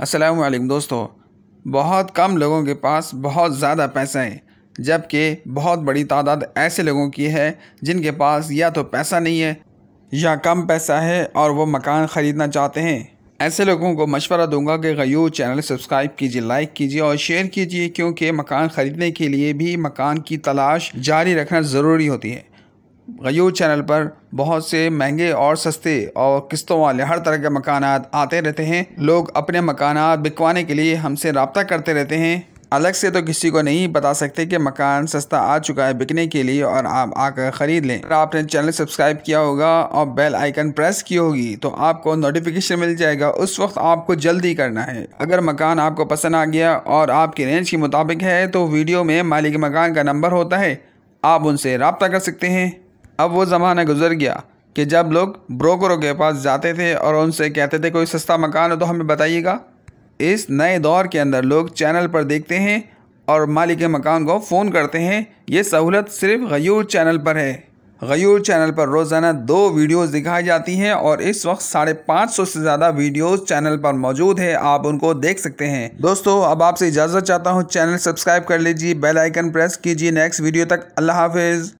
असलम दोस्तों बहुत कम लोगों के पास बहुत ज़्यादा पैसा है जबकि बहुत बड़ी तादाद ऐसे लोगों की है जिनके पास या तो पैसा नहीं है या कम पैसा है और वो मकान ख़रीदना चाहते हैं ऐसे लोगों को मशवरा दूंगा कि गयू चैनल सब्सक्राइब कीजिए लाइक कीजिए और शेयर कीजिए क्योंकि मकान ख़रीदने के लिए भी मकान की तलाश जारी रखना ज़रूरी होती है गयूर चैनल पर बहुत से महंगे और सस्ते और किस्तों वाले हर तरह के मकान आते रहते हैं लोग अपने मकान बिकवाने के लिए हमसे रबता करते रहते हैं अलग से तो किसी को नहीं बता सकते कि मकान सस्ता आ चुका है बिकने के लिए और आप आकर ख़रीद लें अगर आपने चैनल सब्सक्राइब किया होगा और बेल आइकन प्रेस की होगी तो आपको नोटिफिकेशन मिल जाएगा उस वक्त आपको जल्दी करना है अगर मकान आपको पसंद आ गया और आपकी रेंज के मुताबिक है तो वीडियो में मालिक मकान का नंबर होता है आप उनसे रबता कर सकते हैं अब वो ज़माना गुजर गया कि जब लोग ब्रोकरों के पास जाते थे और उनसे कहते थे कोई सस्ता मकान हो तो हमें बताइएगा इस नए दौर के अंदर लोग चैनल पर देखते हैं और मालिक मकान को फ़ोन करते हैं ये सहूलत सिर्फ गयूर चैनल पर है गयूर चैनल पर रोज़ाना दो वीडियोस दिखाई जाती हैं और इस वक्त साढ़े पाँच सौ से ज़्यादा वीडियोस चैनल पर मौजूद है आप उनको देख सकते हैं दोस्तों अब आपसे इजाज़त चाहता हूँ चैनल सब्सक्राइब कर लीजिए बेल आइकन प्रेस कीजिए नेक्स्ट वीडियो तक अल्लाह हाफिज़